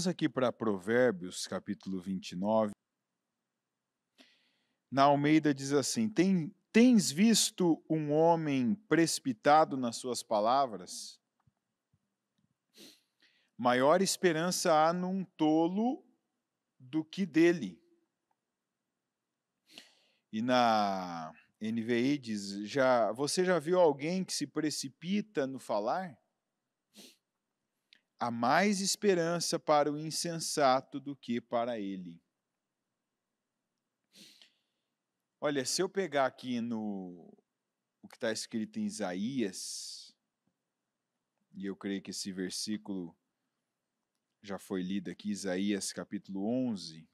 Vamos aqui para Provérbios, capítulo 29. Na Almeida diz assim: Tem, Tens visto um homem precipitado nas suas palavras? Maior esperança há num tolo do que dele. E na NVI diz: já, Você já viu alguém que se precipita no falar? há mais esperança para o insensato do que para ele. Olha, se eu pegar aqui no o que está escrito em Isaías, e eu creio que esse versículo já foi lido aqui, Isaías capítulo 11.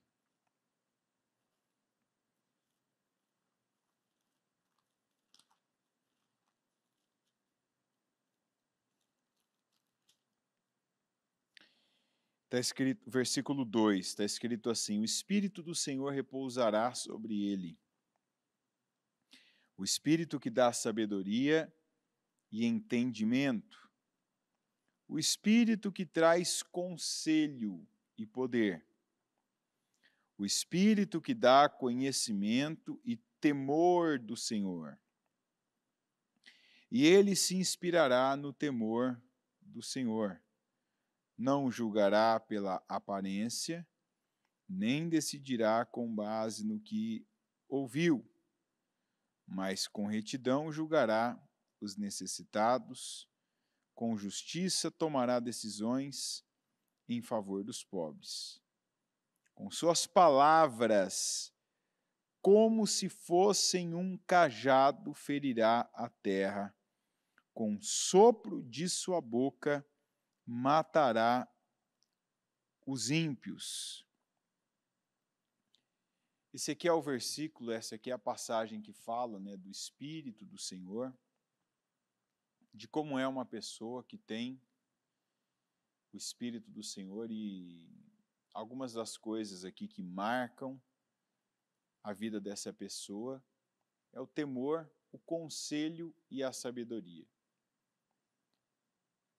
Está escrito, versículo 2, está escrito assim: O Espírito do Senhor repousará sobre ele, o Espírito que dá sabedoria e entendimento, o Espírito que traz conselho e poder, o Espírito que dá conhecimento e temor do Senhor. E ele se inspirará no temor do Senhor não julgará pela aparência, nem decidirá com base no que ouviu, mas com retidão julgará os necessitados, com justiça tomará decisões em favor dos pobres. Com suas palavras, como se fossem um cajado, ferirá a terra, com sopro de sua boca matará os ímpios. Esse aqui é o versículo, essa aqui é a passagem que fala né, do Espírito do Senhor, de como é uma pessoa que tem o Espírito do Senhor e algumas das coisas aqui que marcam a vida dessa pessoa é o temor, o conselho e a sabedoria.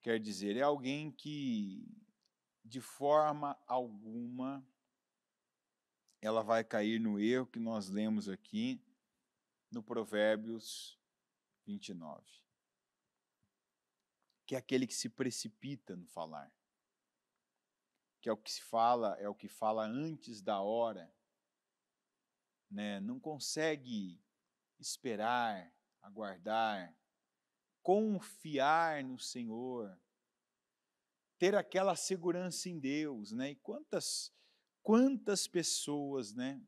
Quer dizer, é alguém que de forma alguma ela vai cair no erro que nós lemos aqui no Provérbios 29. Que é aquele que se precipita no falar. Que é o que se fala, é o que fala antes da hora. Né? Não consegue esperar, aguardar, confiar no Senhor, ter aquela segurança em Deus, né? E quantas quantas pessoas, né?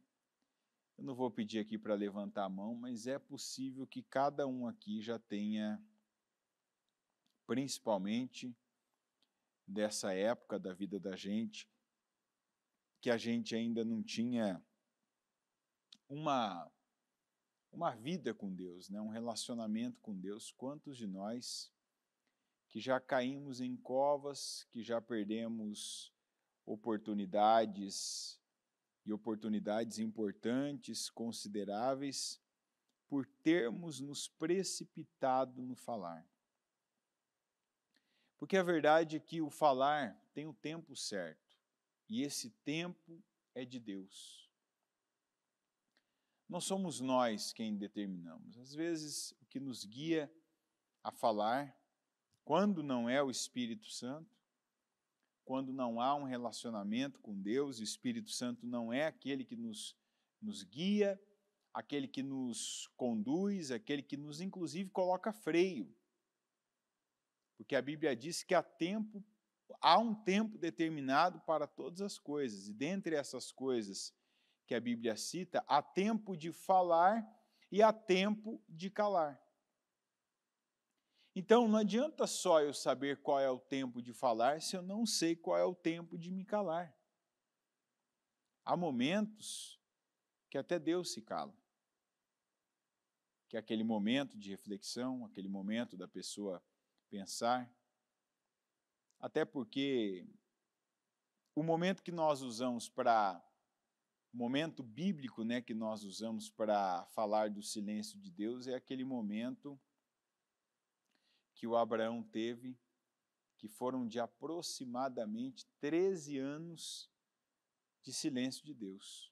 Eu não vou pedir aqui para levantar a mão, mas é possível que cada um aqui já tenha principalmente dessa época da vida da gente que a gente ainda não tinha uma uma vida com Deus, né? um relacionamento com Deus. Quantos de nós que já caímos em covas, que já perdemos oportunidades e oportunidades importantes, consideráveis, por termos nos precipitado no falar. Porque a verdade é que o falar tem o tempo certo, e esse tempo é de Deus não somos nós quem determinamos. Às vezes, o que nos guia a falar, quando não é o Espírito Santo, quando não há um relacionamento com Deus, o Espírito Santo não é aquele que nos, nos guia, aquele que nos conduz, aquele que nos, inclusive, coloca freio. Porque a Bíblia diz que há tempo, há um tempo determinado para todas as coisas, e dentre essas coisas, que a Bíblia cita, há tempo de falar e há tempo de calar. Então, não adianta só eu saber qual é o tempo de falar se eu não sei qual é o tempo de me calar. Há momentos que até Deus se cala. Que é aquele momento de reflexão, aquele momento da pessoa pensar. Até porque o momento que nós usamos para momento bíblico né, que nós usamos para falar do silêncio de Deus é aquele momento que o Abraão teve, que foram de aproximadamente 13 anos de silêncio de Deus.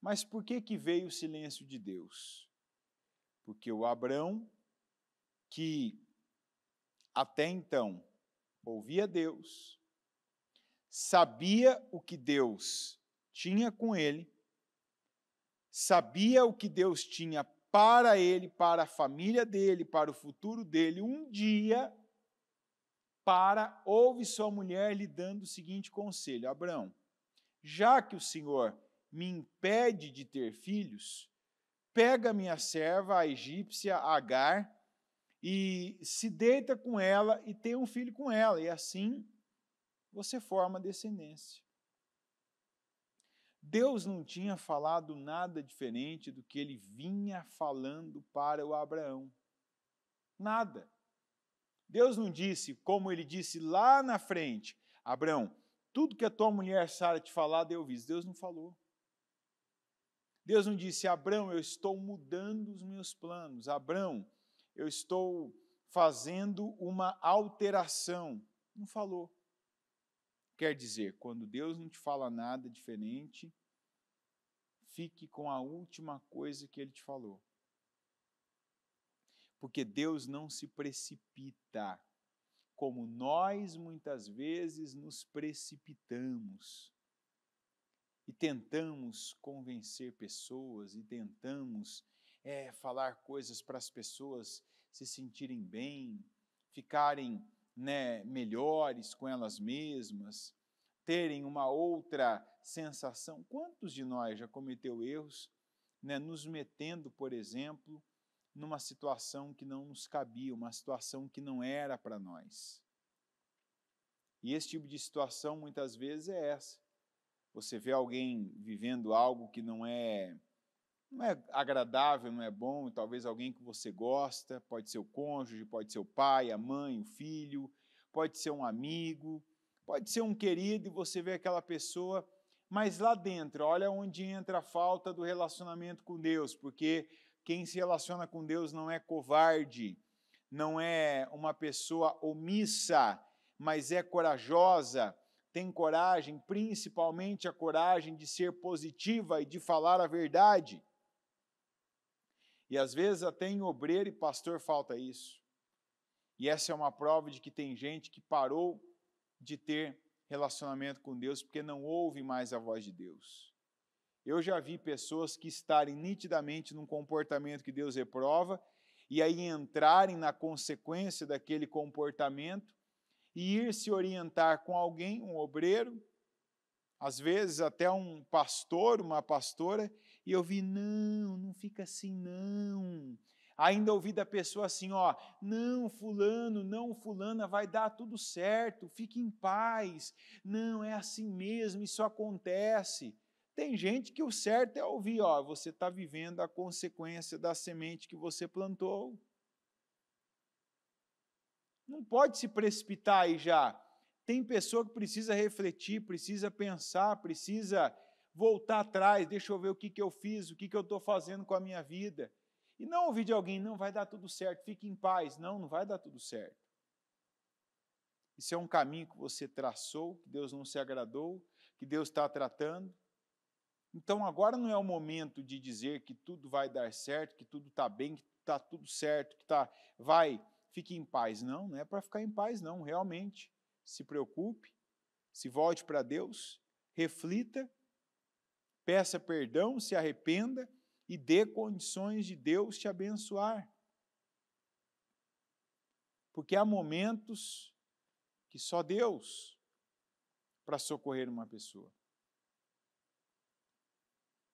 Mas por que, que veio o silêncio de Deus? Porque o Abraão, que até então ouvia Deus, sabia o que Deus tinha com ele, sabia o que Deus tinha para ele, para a família dele, para o futuro dele, um dia, para, ouve sua mulher lhe dando o seguinte conselho: Abraão, já que o Senhor me impede de ter filhos, pega minha serva, a egípcia Agar, e se deita com ela e tem um filho com ela, e assim você forma descendência. Deus não tinha falado nada diferente do que ele vinha falando para o Abraão. Nada. Deus não disse, como ele disse lá na frente, Abraão, tudo que a tua mulher Sara te falar, deu visto. Deus não falou. Deus não disse, Abraão, eu estou mudando os meus planos. Abraão, eu estou fazendo uma alteração. Não falou. Quer dizer, quando Deus não te fala nada diferente, fique com a última coisa que ele te falou. Porque Deus não se precipita, como nós muitas vezes nos precipitamos e tentamos convencer pessoas e tentamos é, falar coisas para as pessoas se sentirem bem, ficarem né, melhores com elas mesmas, terem uma outra sensação. Quantos de nós já cometeu erros, né, nos metendo, por exemplo, numa situação que não nos cabia, uma situação que não era para nós? E esse tipo de situação muitas vezes é essa. Você vê alguém vivendo algo que não é não é agradável, não é bom, talvez alguém que você gosta, pode ser o cônjuge, pode ser o pai, a mãe, o filho, pode ser um amigo, pode ser um querido e você vê aquela pessoa, mas lá dentro, olha onde entra a falta do relacionamento com Deus, porque quem se relaciona com Deus não é covarde, não é uma pessoa omissa, mas é corajosa, tem coragem, principalmente a coragem de ser positiva e de falar a verdade. E às vezes até em obreiro e pastor falta isso. E essa é uma prova de que tem gente que parou de ter relacionamento com Deus porque não ouve mais a voz de Deus. Eu já vi pessoas que estarem nitidamente num comportamento que Deus reprova e aí entrarem na consequência daquele comportamento e ir se orientar com alguém, um obreiro, às vezes até um pastor, uma pastora, e eu vi, não, não fica assim, não. Ainda ouvi da pessoa assim, ó, não, fulano, não, fulana, vai dar tudo certo, fique em paz. Não, é assim mesmo, isso acontece. Tem gente que o certo é ouvir, ó, você está vivendo a consequência da semente que você plantou. Não pode se precipitar aí já. Tem pessoa que precisa refletir, precisa pensar, precisa voltar atrás, deixa eu ver o que, que eu fiz, o que, que eu estou fazendo com a minha vida. E não ouvir de alguém, não vai dar tudo certo, fique em paz. Não, não vai dar tudo certo. Isso é um caminho que você traçou, que Deus não se agradou, que Deus está tratando. Então agora não é o momento de dizer que tudo vai dar certo, que tudo está bem, que está tudo certo, que está vai, fique em paz. Não, não é para ficar em paz, não, realmente. Se preocupe, se volte para Deus, reflita peça perdão, se arrependa e dê condições de Deus te abençoar. Porque há momentos que só Deus para socorrer uma pessoa.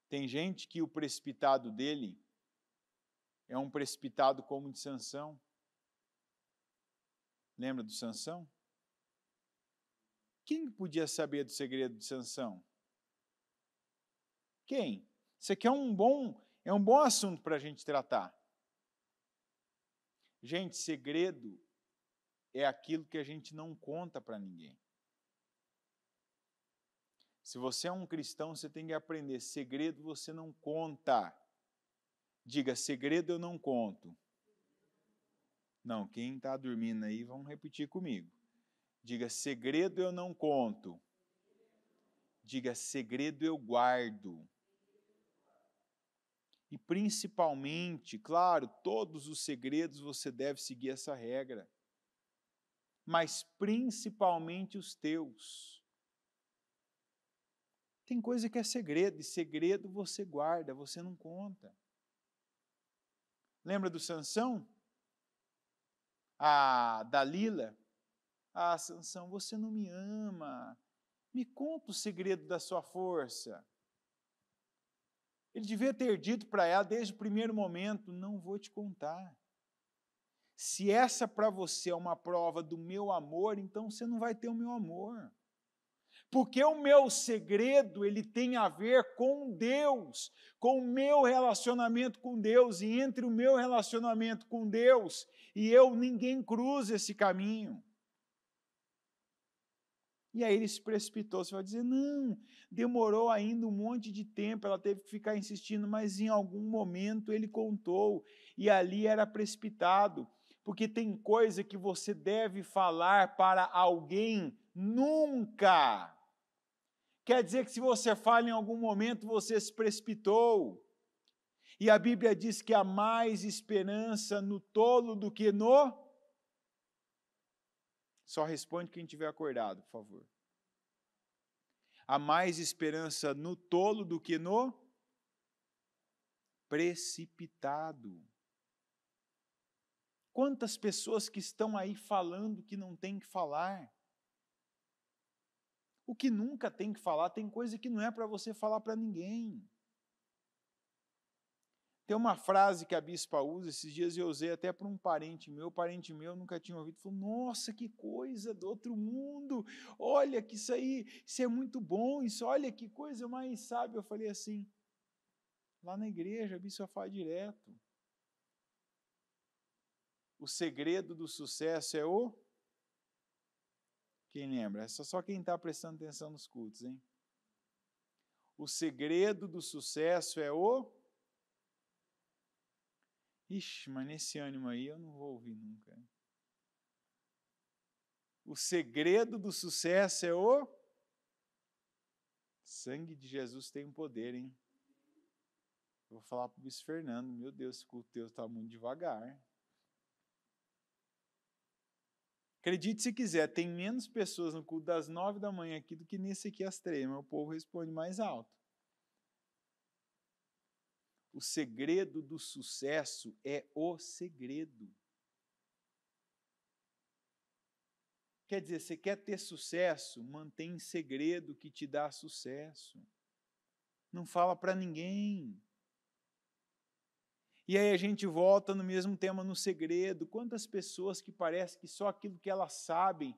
Tem gente que o precipitado dele é um precipitado como de Sansão. Lembra do Sansão? Quem podia saber do segredo de Sansão? quem? Isso aqui é um bom, é um bom assunto para a gente tratar. Gente, segredo é aquilo que a gente não conta para ninguém. Se você é um cristão, você tem que aprender: segredo você não conta. Diga, segredo eu não conto. Não, quem está dormindo aí, vão repetir comigo. Diga, segredo eu não conto. Diga, segredo eu guardo. E principalmente, claro, todos os segredos você deve seguir essa regra, mas principalmente os teus. Tem coisa que é segredo, e segredo você guarda, você não conta. Lembra do Sansão? A Dalila? Ah, Sansão, você não me ama. Me conta o segredo da sua força. Ele devia ter dito para ela desde o primeiro momento: não vou te contar. Se essa para você é uma prova do meu amor, então você não vai ter o meu amor. Porque o meu segredo, ele tem a ver com Deus, com o meu relacionamento com Deus e entre o meu relacionamento com Deus e eu ninguém cruza esse caminho. E aí ele se precipitou. Você vai dizer, não, demorou ainda um monte de tempo, ela teve que ficar insistindo, mas em algum momento ele contou, e ali era precipitado, porque tem coisa que você deve falar para alguém nunca. Quer dizer que se você fala em algum momento, você se precipitou. E a Bíblia diz que há mais esperança no tolo do que no só responde quem tiver acordado, por favor. Há mais esperança no tolo do que no precipitado. Quantas pessoas que estão aí falando que não tem que falar? O que nunca tem que falar, tem coisa que não é para você falar para ninguém. Tem uma frase que a bispa usa, esses dias eu usei até para um parente meu, parente meu nunca tinha ouvido, falou, nossa, que coisa do outro mundo, olha que isso aí, isso é muito bom, isso, olha que coisa mais sábia. Eu falei assim, lá na igreja a bispa fala direto, o segredo do sucesso é o... Quem lembra? É só quem está prestando atenção nos cultos, hein? O segredo do sucesso é o Ixi, mas nesse ânimo aí eu não vou ouvir nunca. O segredo do sucesso é o sangue de Jesus tem um poder, hein? vou falar para o bispo Fernando, meu Deus, esse culto teu está muito devagar. Acredite se quiser, tem menos pessoas no culto das nove da manhã aqui do que nesse aqui às três, mas o povo responde mais alto. O segredo do sucesso é o segredo. Quer dizer, você quer ter sucesso, mantém em segredo que te dá sucesso. Não fala para ninguém. E aí a gente volta no mesmo tema no segredo. Quantas pessoas que parece que só aquilo que elas sabem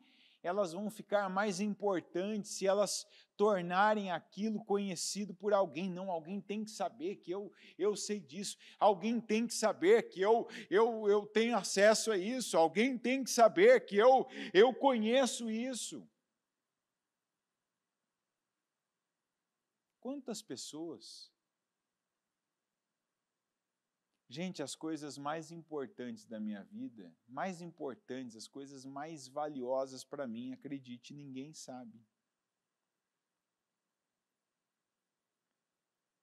elas vão ficar mais importantes se elas tornarem aquilo conhecido por alguém. Não, alguém tem que saber que eu, eu sei disso. Alguém tem que saber que eu, eu, eu tenho acesso a isso. Alguém tem que saber que eu, eu conheço isso. Quantas pessoas Gente, as coisas mais importantes da minha vida, mais importantes, as coisas mais valiosas para mim, acredite, ninguém sabe.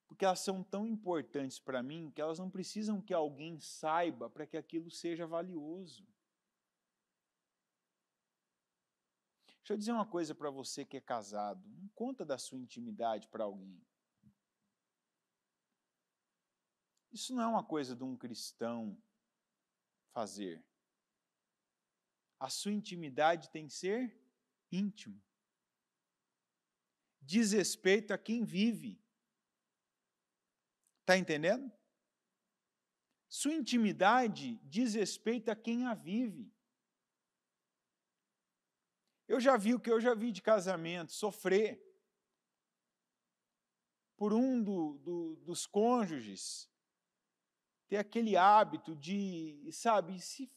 Porque elas são tão importantes para mim que elas não precisam que alguém saiba para que aquilo seja valioso. Deixa eu dizer uma coisa para você que é casado: não conta da sua intimidade para alguém. Isso não é uma coisa de um cristão fazer. A sua intimidade tem que ser íntima. Diz respeito a quem vive. Está entendendo? Sua intimidade diz respeito a quem a vive. Eu já vi o que eu já vi de casamento, sofrer por um do, do, dos cônjuges ter aquele hábito de, sabe, se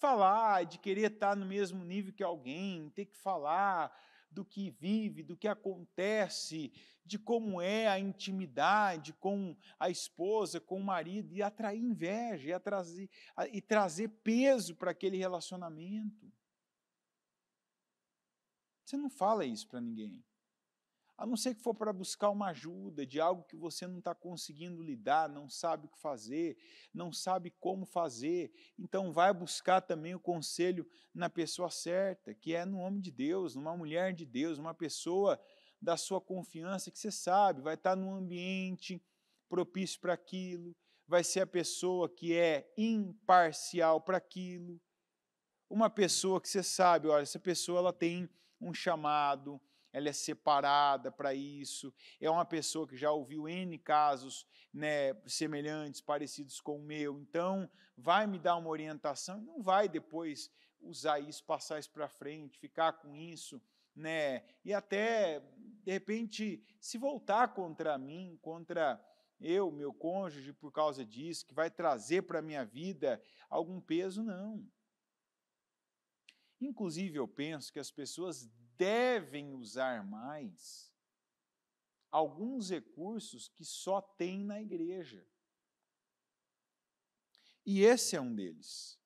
falar, de querer estar no mesmo nível que alguém, ter que falar do que vive, do que acontece, de como é a intimidade com a esposa, com o marido, e atrair inveja, e, atrazer, e trazer peso para aquele relacionamento. Você não fala isso para ninguém. A não ser que for para buscar uma ajuda de algo que você não está conseguindo lidar, não sabe o que fazer, não sabe como fazer. Então, vai buscar também o conselho na pessoa certa, que é no homem de Deus, numa mulher de Deus, uma pessoa da sua confiança, que você sabe, vai estar tá num ambiente propício para aquilo, vai ser a pessoa que é imparcial para aquilo. Uma pessoa que você sabe, olha, essa pessoa ela tem um chamado, ela é separada para isso, é uma pessoa que já ouviu N casos né, semelhantes, parecidos com o meu, então vai me dar uma orientação, não vai depois usar isso, passar isso para frente, ficar com isso, né? E até, de repente, se voltar contra mim, contra eu, meu cônjuge, por causa disso, que vai trazer para a minha vida algum peso, não. Inclusive, eu penso que as pessoas devem usar mais alguns recursos que só tem na igreja. E esse é um deles.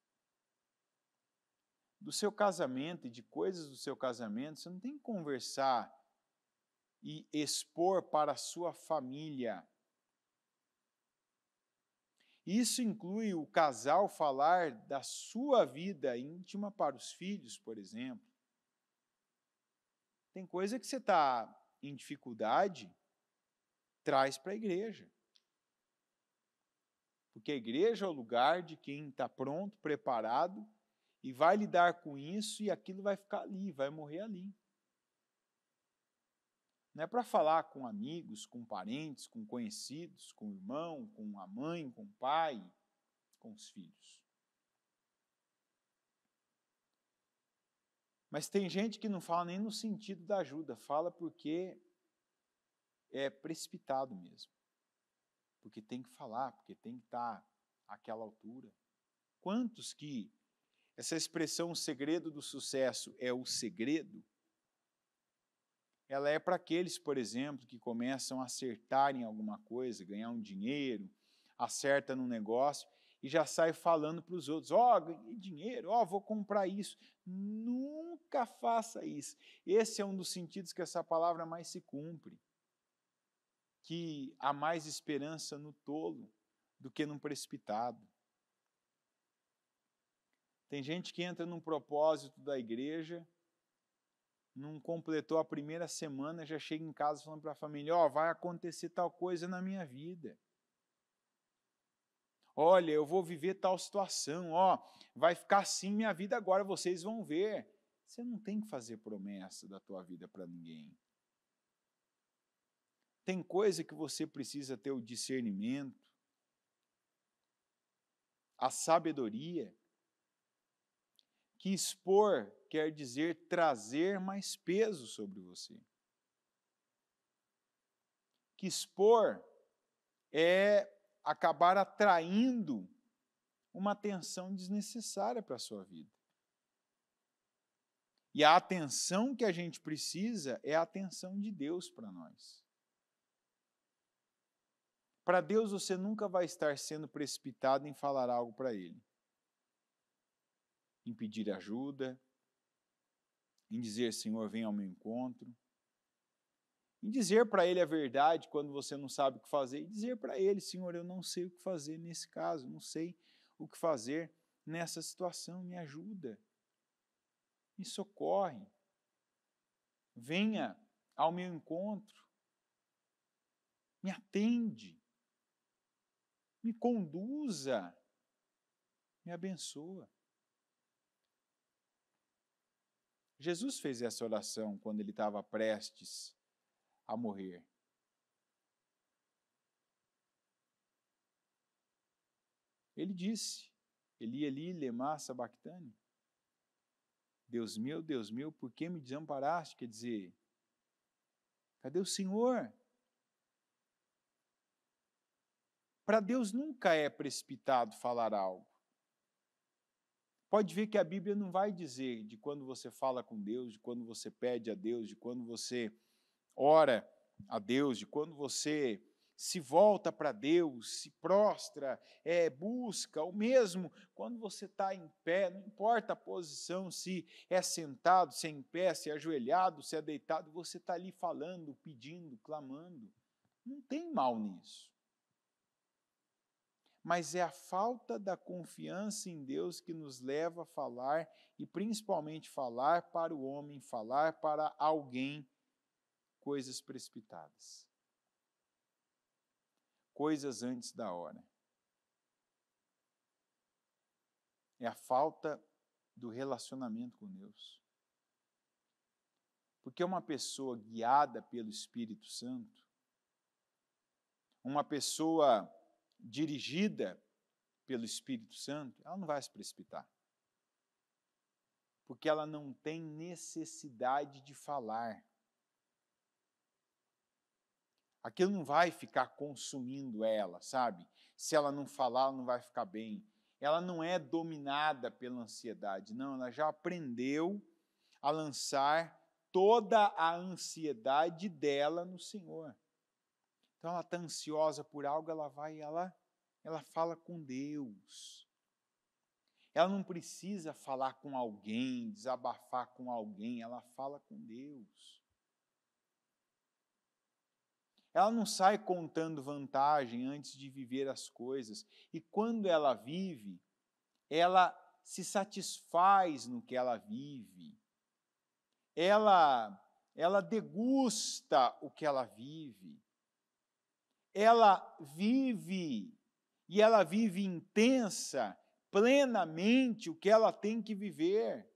Do seu casamento e de coisas do seu casamento, você não tem que conversar e expor para a sua família. Isso inclui o casal falar da sua vida íntima para os filhos, por exemplo tem coisa que você está em dificuldade, traz para a igreja. Porque a igreja é o lugar de quem está pronto, preparado e vai lidar com isso e aquilo vai ficar ali, vai morrer ali. Não é para falar com amigos, com parentes, com conhecidos, com o irmão, com a mãe, com o pai, com os filhos. Mas tem gente que não fala nem no sentido da ajuda, fala porque é precipitado mesmo. Porque tem que falar, porque tem que estar àquela altura. Quantos que essa expressão o segredo do sucesso é o segredo? Ela é para aqueles, por exemplo, que começam a acertar em alguma coisa, ganhar um dinheiro, acerta num negócio e já sai falando para os outros: ó, oh, ganhei dinheiro, ó, oh, vou comprar isso. Nunca faça isso. Esse é um dos sentidos que essa palavra mais se cumpre. Que há mais esperança no tolo do que num precipitado. Tem gente que entra num propósito da igreja, não completou a primeira semana, já chega em casa falando para a família: ó, oh, vai acontecer tal coisa na minha vida. Olha, eu vou viver tal situação, ó, vai ficar assim minha vida agora, vocês vão ver. Você não tem que fazer promessa da tua vida para ninguém. Tem coisa que você precisa ter o discernimento, a sabedoria, que expor quer dizer trazer mais peso sobre você. Que expor é acabar atraindo uma atenção desnecessária para a sua vida. E a atenção que a gente precisa é a atenção de Deus para nós. Para Deus, você nunca vai estar sendo precipitado em falar algo para Ele, em pedir ajuda, em dizer: Senhor, vem ao meu encontro. E dizer para ele a verdade quando você não sabe o que fazer, e dizer para ele, Senhor, eu não sei o que fazer nesse caso, não sei o que fazer nessa situação, me ajuda, me socorre, venha ao meu encontro, me atende, me conduza, me abençoa. Jesus fez essa oração quando ele estava prestes a morrer. Ele disse, Eli, Eli, lema sabachthani, Deus meu, Deus meu, por que me desamparaste? Quer dizer, cadê o Senhor? Para Deus nunca é precipitado falar algo. Pode ver que a Bíblia não vai dizer de quando você fala com Deus, de quando você pede a Deus, de quando você ora a Deus, de quando você se volta para Deus, se prostra, é, busca, ou mesmo quando você está em pé, não importa a posição, se é sentado, se é em pé, se é ajoelhado, se é deitado, você está ali falando, pedindo, clamando. Não tem mal nisso. Mas é a falta da confiança em Deus que nos leva a falar, e principalmente falar para o homem, falar para alguém coisas precipitadas, coisas antes da hora. É a falta do relacionamento com Deus. Porque uma pessoa guiada pelo Espírito Santo, uma pessoa dirigida pelo Espírito Santo, ela não vai se precipitar. Porque ela não tem necessidade de falar. Aquilo não vai ficar consumindo ela, sabe? Se ela não falar, ela não vai ficar bem. Ela não é dominada pela ansiedade, não. Ela já aprendeu a lançar toda a ansiedade dela no Senhor. Então ela está ansiosa por algo, ela vai e ela, ela fala com Deus. Ela não precisa falar com alguém, desabafar com alguém, ela fala com Deus. Ela não sai contando vantagem antes de viver as coisas. E quando ela vive, ela se satisfaz no que ela vive. Ela ela degusta o que ela vive. Ela vive e ela vive intensa, plenamente o que ela tem que viver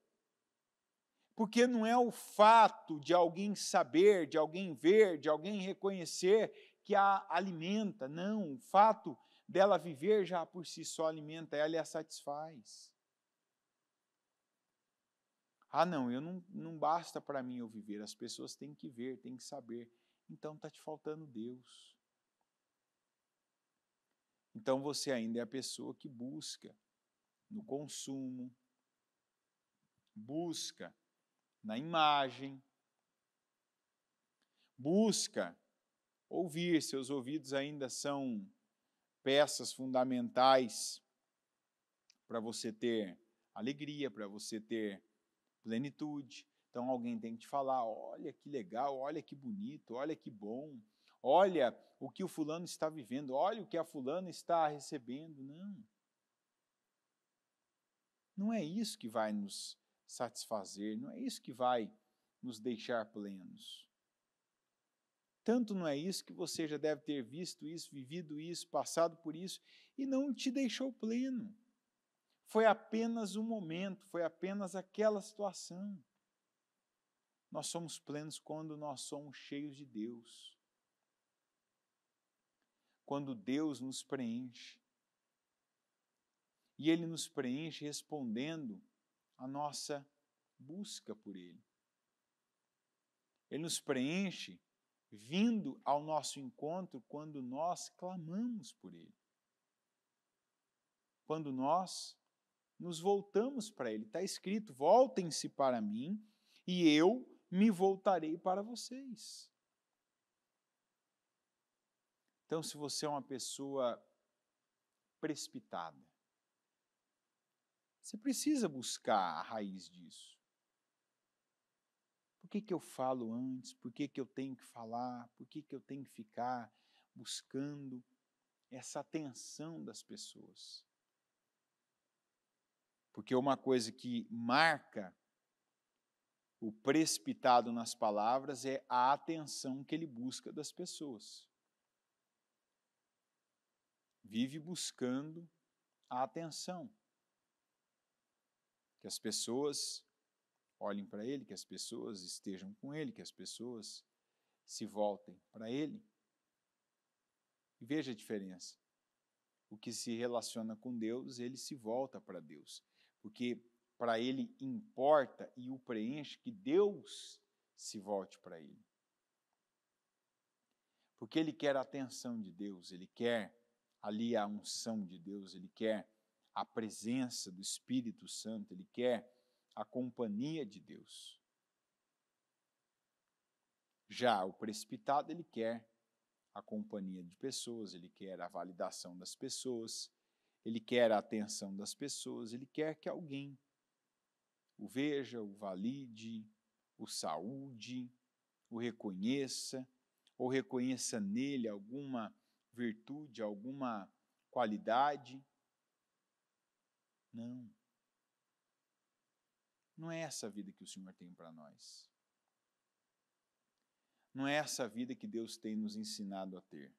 porque não é o fato de alguém saber, de alguém ver, de alguém reconhecer que a alimenta, não. O fato dela viver já por si só alimenta ela e a satisfaz. Ah, não, eu não, não basta para mim eu viver, as pessoas têm que ver, têm que saber. Então está te faltando Deus. Então você ainda é a pessoa que busca no consumo, busca na imagem. Busca ouvir, seus ouvidos ainda são peças fundamentais para você ter alegria, para você ter plenitude. Então alguém tem que te falar: olha que legal, olha que bonito, olha que bom, olha o que o fulano está vivendo, olha o que a fulana está recebendo. Não. Não é isso que vai nos satisfazer, não é isso que vai nos deixar plenos. Tanto não é isso que você já deve ter visto isso, vivido isso, passado por isso e não te deixou pleno. Foi apenas um momento, foi apenas aquela situação. Nós somos plenos quando nós somos cheios de Deus. Quando Deus nos preenche. E Ele nos preenche respondendo a nossa busca por Ele. Ele nos preenche vindo ao nosso encontro quando nós clamamos por Ele. Quando nós nos voltamos para Ele. Está escrito: voltem-se para mim e eu me voltarei para vocês. Então, se você é uma pessoa precipitada, você precisa buscar a raiz disso. Por que, que eu falo antes? Por que, que eu tenho que falar? Por que, que eu tenho que ficar buscando essa atenção das pessoas? Porque uma coisa que marca o precipitado nas palavras é a atenção que ele busca das pessoas. Vive buscando a atenção que as pessoas olhem para ele, que as pessoas estejam com ele, que as pessoas se voltem para ele. E veja a diferença. O que se relaciona com Deus, ele se volta para Deus, porque para ele importa e o preenche que Deus se volte para ele. Porque ele quer a atenção de Deus, ele quer ali a unção de Deus, ele quer a presença do Espírito Santo, ele quer a companhia de Deus. Já o precipitado, ele quer a companhia de pessoas, ele quer a validação das pessoas, ele quer a atenção das pessoas, ele quer que alguém o veja, o valide, o saúde, o reconheça, ou reconheça nele alguma virtude, alguma qualidade. Não. Não é essa a vida que o Senhor tem para nós. Não é essa a vida que Deus tem nos ensinado a ter,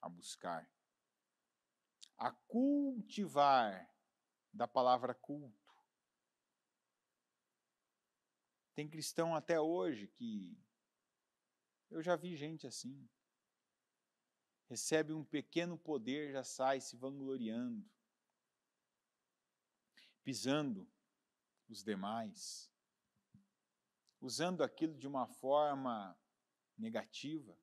a buscar, a cultivar da palavra culto. Tem cristão até hoje que eu já vi gente assim. Recebe um pequeno poder, já sai se vangloriando pisando os demais, usando aquilo de uma forma negativa,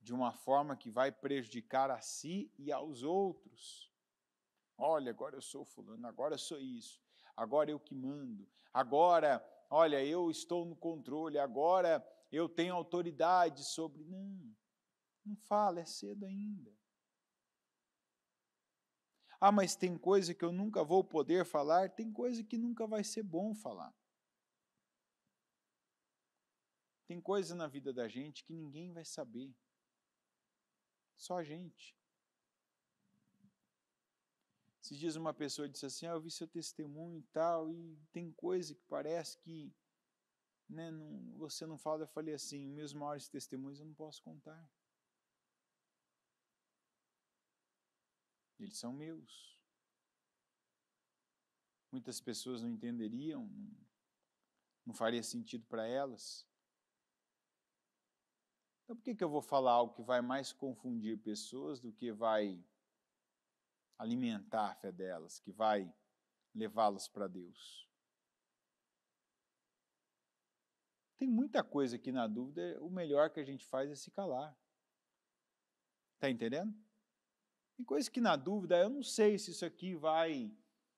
de uma forma que vai prejudicar a si e aos outros. Olha, agora eu sou fulano, agora eu sou isso, agora eu que mando, agora, olha, eu estou no controle, agora eu tenho autoridade sobre. Não, não fala, é cedo ainda. Ah, mas tem coisa que eu nunca vou poder falar, tem coisa que nunca vai ser bom falar. Tem coisa na vida da gente que ninguém vai saber. Só a gente. Se diz uma pessoa disse assim: ah, Eu vi seu testemunho e tal, e tem coisa que parece que né, não, você não fala. Eu falei assim: Meus maiores testemunhos eu não posso contar. Eles são meus. Muitas hum. pessoas não entenderiam, não, faria sentido para elas. Então, por que, que eu vou falar algo que vai mais confundir pessoas do que vai alimentar a fé delas, que vai levá-las para Deus? Tem muita coisa aqui na dúvida, o melhor que a gente faz é se calar. Está entendendo? Tem coisa que na dúvida, eu não sei se isso aqui vai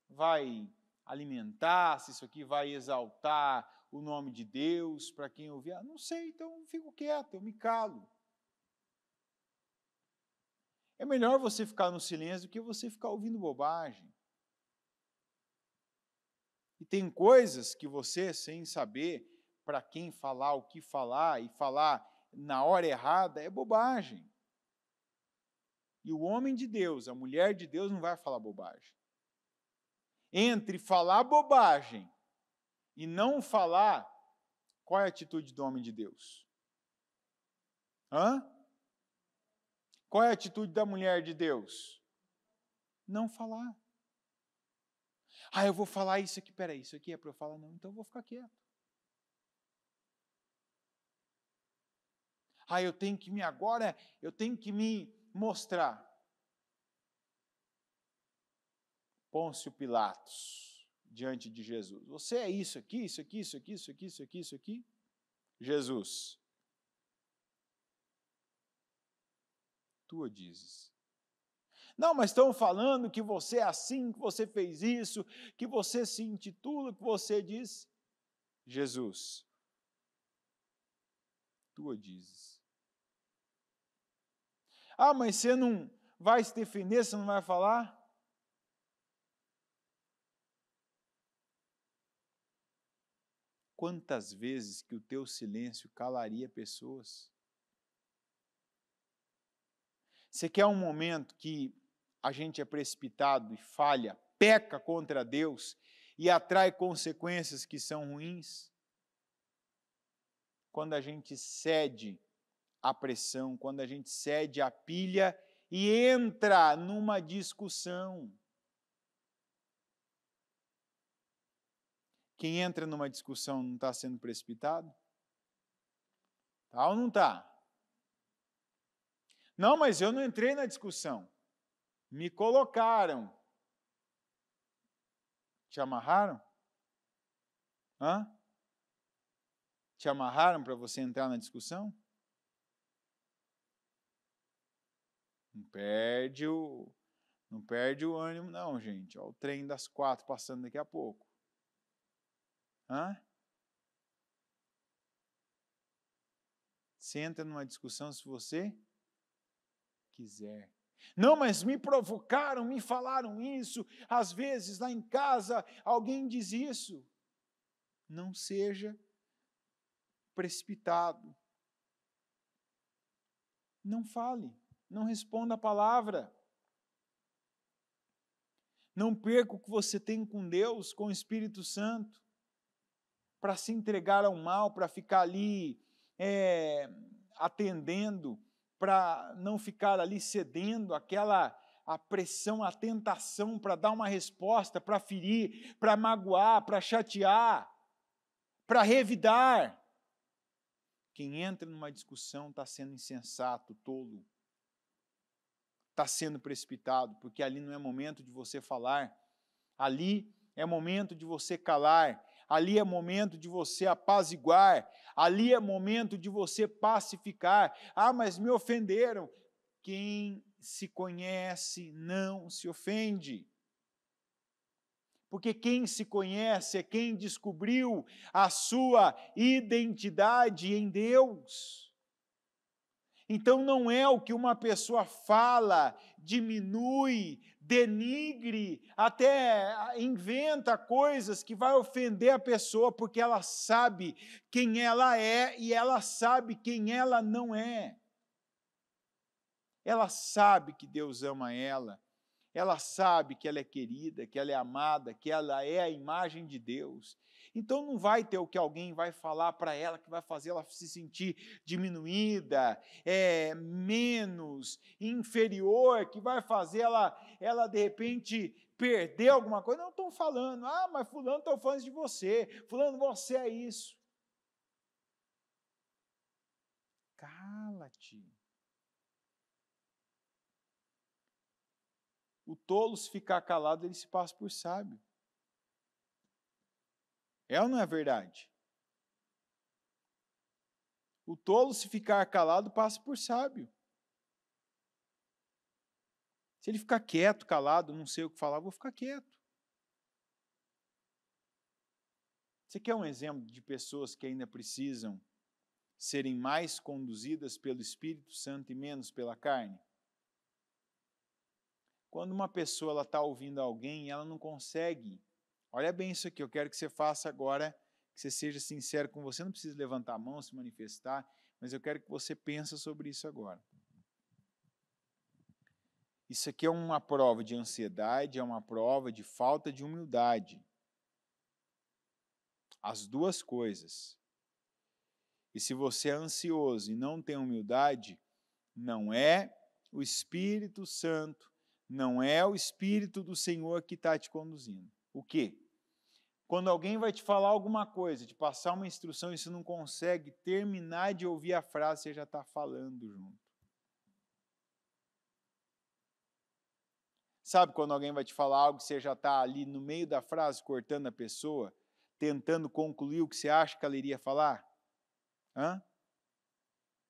vai alimentar, se isso aqui vai exaltar o nome de Deus para quem ouvir. Ah, não sei, então eu fico quieto, eu me calo. É melhor você ficar no silêncio do que você ficar ouvindo bobagem. E tem coisas que você, sem saber para quem falar, o que falar e falar na hora errada, é bobagem. E o homem de Deus, a mulher de Deus, não vai falar bobagem. Entre falar bobagem e não falar, qual é a atitude do homem de Deus? Hã? Qual é a atitude da mulher de Deus? Não falar. Ah, eu vou falar isso aqui, peraí, isso aqui é para eu falar? Não, então eu vou ficar quieto. Ah, eu tenho que me agora, eu tenho que me mostrar. Pôncio Pilatos diante de Jesus. Você é isso aqui, isso aqui, isso aqui, isso aqui, isso aqui, isso aqui? Jesus. Tua dizes. Não, mas estão falando que você é assim, que você fez isso, que você se intitula, que você diz. Jesus, tua dizes. Ah, mas você não vai se defender, você não vai falar? Quantas vezes que o teu silêncio calaria pessoas? Você quer um momento que a gente é precipitado e falha, peca contra Deus e atrai consequências que são ruins? Quando a gente cede à pressão, quando a gente cede à pilha e entra numa discussão. Quem entra numa discussão não está sendo precipitado? Tá ou não está? Não, mas eu não entrei na discussão. Me colocaram. Te amarraram? Hã? Te amarraram para você entrar na discussão? Não perde o, não perde o ânimo, não, gente. o trem das quatro passando daqui a pouco. Hã? Você entra numa discussão se você quiser. Não, mas me provocaram, me falaram isso. Às vezes lá em casa alguém diz isso. Não seja precipitado. Não fale. Não responda a palavra. Não perca o que você tem com Deus, com o Espírito Santo, para se entregar ao mal, para ficar ali é, atendendo, para não ficar ali cedendo aquela a pressão, a tentação para dar uma resposta, para ferir, para magoar, para chatear, para revidar. Quem entra numa discussão está sendo insensato, tolo está sendo precipitado, porque ali não é momento de você falar, ali é momento de você calar, ali é momento de você apaziguar, ali é momento de você pacificar. Ah, mas me ofenderam. Quem se conhece não se ofende. Porque quem se conhece é quem descobriu a sua identidade em Deus. Então não é o que uma pessoa fala, diminui, denigre, até ah, inventa coisas que vai ofender a pessoa porque ela sabe quem ela é e ela sabe quem ela não é. Ela sabe que Deus ama ela. Ela sabe que ela é querida, que ela é amada, que ela é a imagem de Deus então não vai ter o que alguém vai falar para ela que vai fazer ela se sentir diminuída, é, menos, inferior, que vai fazer ela, ela de repente perder alguma coisa. Não estão falando, ah, mas fulano estão fãs de você, fulano você é isso. Cala-te. O tolo, se ficar calado, ele se passa por sábio. É ou não é verdade? O tolo, se ficar calado, passa por sábio. Se ele ficar quieto, calado, não sei o que falar, vou ficar quieto. Você quer um exemplo de pessoas que ainda precisam serem mais conduzidas pelo Espírito Santo e menos pela carne? Quando uma pessoa está ouvindo alguém, ela não consegue Olha bem isso aqui, eu quero que você faça agora, que você seja sincero com você, não precisa levantar a mão, se manifestar, mas eu quero que você pense sobre isso agora. Isso aqui é uma prova de ansiedade, é uma prova de falta de humildade. As duas coisas. E se você é ansioso e não tem humildade, não é o Espírito Santo, não é o Espírito do Senhor que está te conduzindo. O quê? Quando alguém vai te falar alguma coisa, te passar uma instrução e você não consegue terminar de ouvir a frase, você já está falando junto. Sabe quando alguém vai te falar algo e você já está ali no meio da frase, cortando a pessoa, tentando concluir o que você acha que ela iria falar? Hã?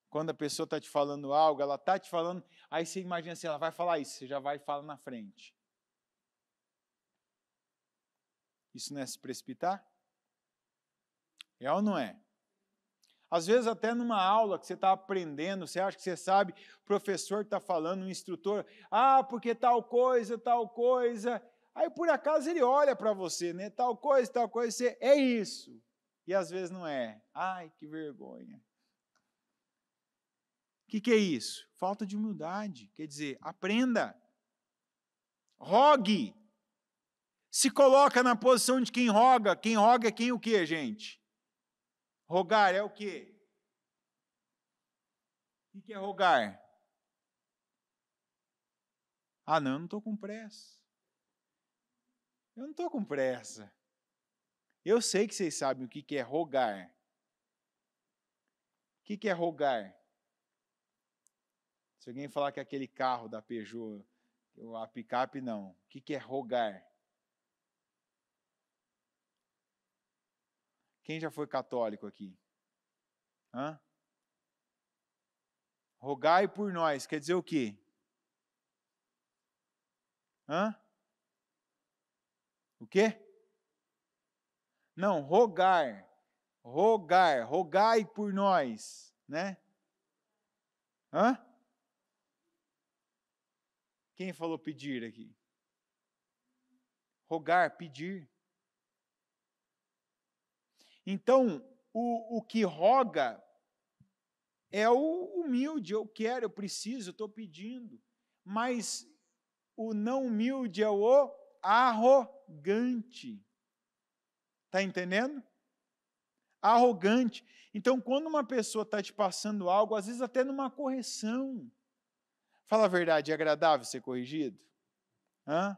Quando a pessoa está te falando algo, ela está te falando, aí você imagina assim, ela vai falar isso, você já vai e fala na frente. Isso não é se precipitar? É ou não é? Às vezes, até numa aula que você está aprendendo, você acha que você sabe, o professor está falando, o instrutor, ah, porque tal coisa, tal coisa. Aí, por acaso, ele olha para você, né? Tal coisa, tal coisa, você, é isso. E às vezes não é. Ai, que vergonha. O que, que é isso? Falta de humildade. Quer dizer, aprenda. Rogue se coloca na posição de quem roga. Quem roga é quem o quê, gente? Rogar é o quê? O que é rogar? Ah, não, eu não estou com pressa. Eu não estou com pressa. Eu sei que vocês sabem o que é rogar. O que é rogar? Se alguém falar que é aquele carro da Peugeot, a picape, não. O que é rogar? Quem já foi católico aqui? Hã? Rogai por nós, quer dizer o quê? Hã? O quê? Não, rogar. Rogar, rogai por nós, né? Hã? Quem falou pedir aqui? Rogar, pedir. Então, o, o que roga é o humilde, eu quero, eu preciso, eu estou pedindo. Mas o não humilde é o arrogante. Está entendendo? Arrogante. Então, quando uma pessoa está te passando algo, às vezes até numa correção. Fala a verdade, é agradável ser corrigido? Hã?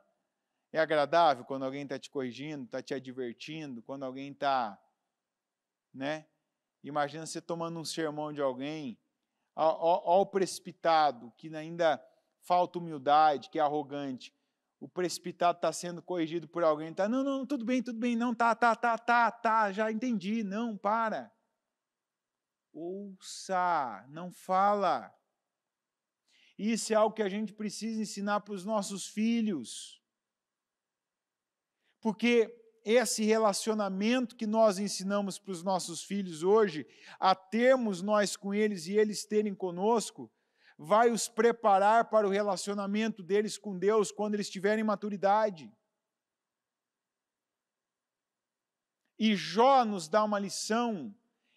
É agradável quando alguém está te corrigindo, está te advertindo, quando alguém está né? Imagina você tomando um sermão de alguém, ó, o precipitado, que ainda falta humildade, que é arrogante. O precipitado está sendo corrigido por alguém, tá? Não, não, tudo bem, tudo bem, não, tá, tá, tá, tá, tá, já entendi, não, para. Ouça, não fala. Isso é algo que a gente precisa ensinar para os nossos filhos. Porque esse relacionamento que nós ensinamos para os nossos filhos hoje, a termos nós com eles e eles terem conosco, vai os preparar para o relacionamento deles com Deus quando eles tiverem maturidade. E Jó nos dá uma lição,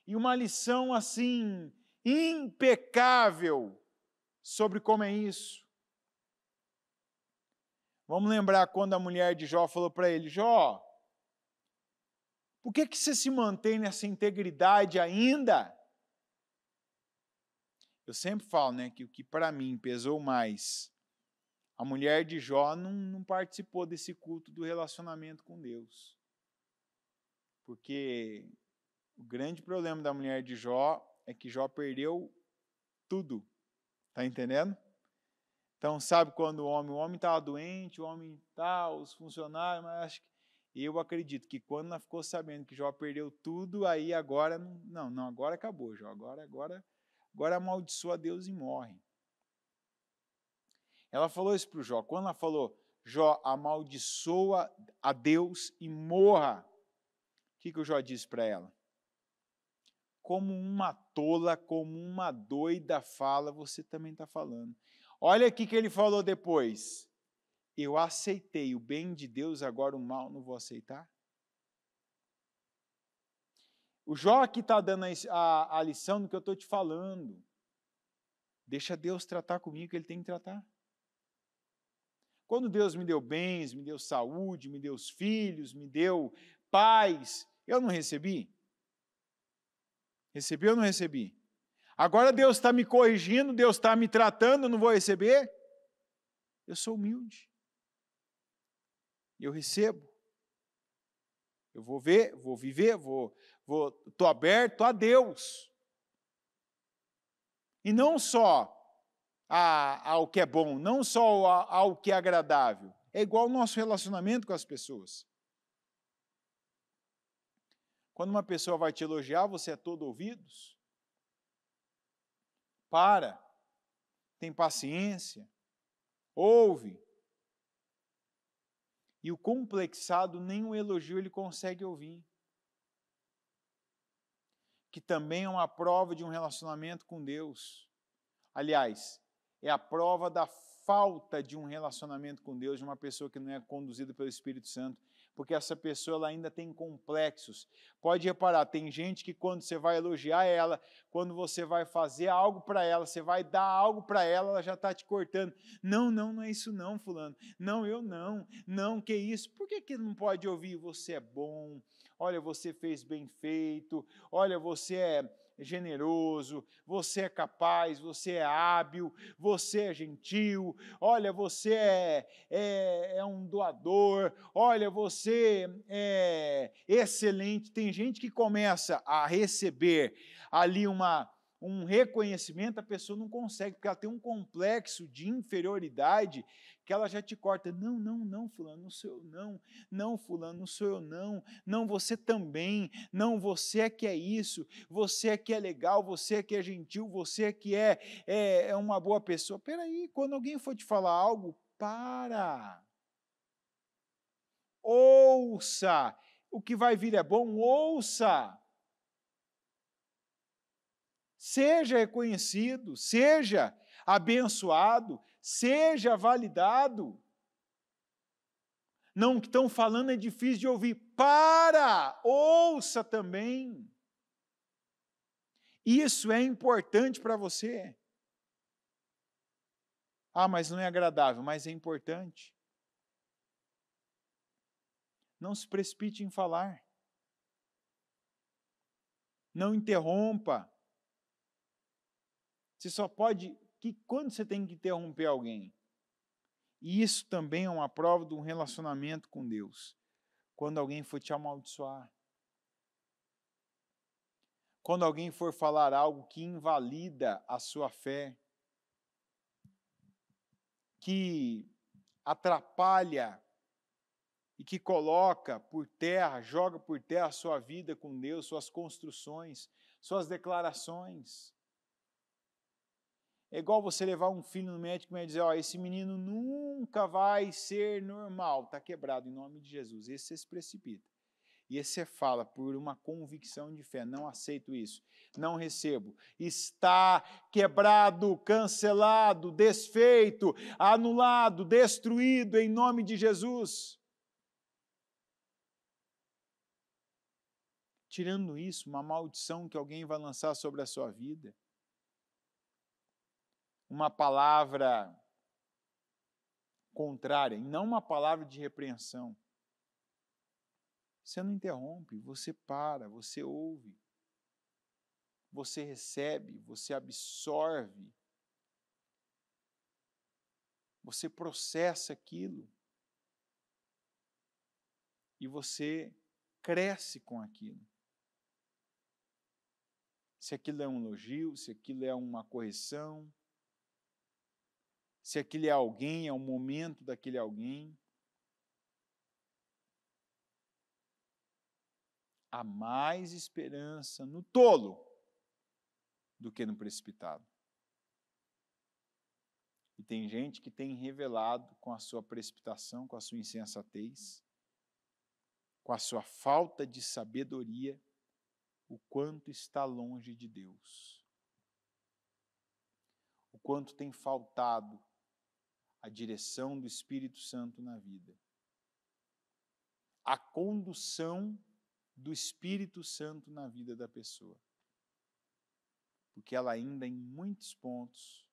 e uma lição assim, impecável, sobre como é isso. Vamos lembrar quando a mulher de Jó falou para ele: Jó, por que, que você se mantém nessa integridade ainda? Eu sempre falo né, que o que para mim pesou mais, a mulher de Jó não, não participou desse culto do relacionamento com Deus. Porque o grande problema da mulher de Jó é que Jó perdeu tudo. Tá entendendo? Então, sabe quando o homem, o homem estava doente, o homem tal, tá, os funcionários, mas acho que eu acredito que quando ela ficou sabendo que Jó perdeu tudo, aí agora não, não, agora acabou, Jó, agora agora agora amaldiçoa Deus e morre. Ela falou isso para o Jó. Quando ela falou, Jó, amaldiçoa a Deus e morra, o que, que o Jó disse para ela? Como uma tola, como uma doida fala, você também está falando. Olha o que ele falou depois eu aceitei o bem de Deus, agora o mal não vou aceitar? O Jó que está dando a, a, lição do que eu estou te falando. Deixa Deus tratar comigo que Ele tem que tratar. Quando Deus me deu bens, me deu saúde, me deu filhos, me deu paz, eu não recebi? Recebi ou não recebi? Agora Deus está me corrigindo, Deus está me tratando, eu não vou receber? Eu sou humilde eu recebo. Eu vou ver, vou viver, vou, vou, tô aberto a Deus. E não só a, ao que é bom, não só ao, ao que é agradável. É igual o nosso relacionamento com as pessoas. Quando uma pessoa vai te elogiar, você é todo ouvidos. Para, tem paciência, ouve, e o complexado, nem um elogio ele consegue ouvir. Que também é uma prova de um relacionamento com Deus. Aliás, é a prova da falta de um relacionamento com Deus, de uma pessoa que não é conduzida pelo Espírito Santo porque essa pessoa ela ainda tem complexos. Pode reparar, tem gente que quando você vai elogiar ela, quando você vai fazer algo para ela, você vai dar algo para ela, ela já está te cortando. Não, não, não é isso não, fulano. Não, eu não. Não, que isso? Por que, que não pode ouvir? Você é bom. Olha, você fez bem feito. Olha, você é generoso, você é capaz, você é hábil, você é gentil, olha, você é, é, é um doador, olha, você é excelente. Tem gente que começa a receber ali uma um reconhecimento, a pessoa não consegue, porque ela tem um complexo de inferioridade que ela já te corta. Não, não, não, fulano, não sou eu, não. Não, fulano, não sou eu, não. Não, você também. Não, você é que é isso. Você é que é legal, você é que é gentil, você é que é, é, é uma boa pessoa. aí quando alguém for te falar algo, para. Ouça. O que vai vir é bom, ouça seja reconhecido, seja abençoado, seja validado. Não, o que estão falando é difícil de ouvir. Para! Ouça também. Isso é importante para você. Ah, mas não é agradável, mas é importante. Não se precipite em falar. Não interrompa. Você só pode que quando você tem que interromper alguém. E isso também é uma prova de um relacionamento com Deus. Quando alguém for te amaldiçoar. Quando alguém for falar algo que invalida a sua fé, que atrapalha e que coloca por terra, joga por terra a sua vida com Deus, suas construções, suas declarações. É igual você levar um filho no médico e dizer: Ó, esse menino nunca vai ser normal, está quebrado em nome de Jesus. Esse você se precipita. E esse você fala por uma convicção de fé: não aceito isso, não recebo. Está quebrado, cancelado, desfeito, anulado, destruído em nome de Jesus. Tirando isso, uma maldição que alguém vai lançar sobre a sua vida uma palavra contrária, e não uma palavra de repreensão. Você não interrompe, você para, você ouve, você recebe, você absorve, você processa aquilo e você cresce com aquilo. Se aquilo é um elogio, se aquilo é uma correção, se aquele é alguém, é o momento daquele alguém. Há mais esperança no tolo do que no precipitado. E tem gente que tem revelado com a sua precipitação, com a sua insensatez, com a sua falta de sabedoria, o quanto está longe de Deus. O quanto tem faltado a direção do Espírito Santo na vida. A condução do Espírito Santo na vida da pessoa. Porque ela ainda em muitos pontos,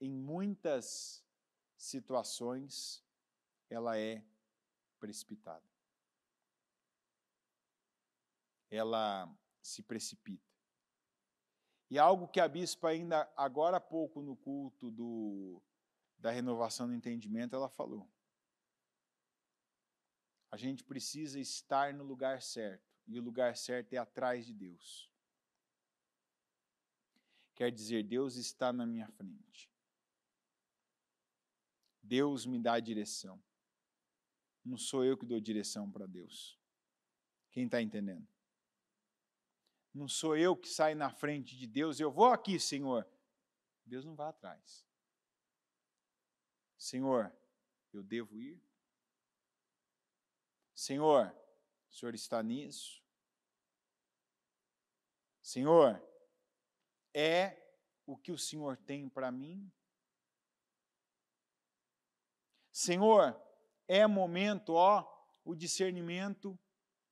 em muitas situações, ela é precipitada. Ela se precipita. E algo que a bispa ainda agora há pouco no culto do da renovação do entendimento, ela falou. A gente precisa estar no lugar certo, e o lugar certo é atrás de Deus. Quer dizer, Deus está na minha frente. Deus me dá a direção. Não sou eu que dou direção para Deus. Quem está entendendo? Não sou eu que saio na frente de Deus, eu vou aqui, Senhor. Deus não vai atrás. Senhor, eu devo ir? Senhor, o Senhor está nisso? Senhor, é o que o Senhor tem para mim? Senhor, é momento, ó, o discernimento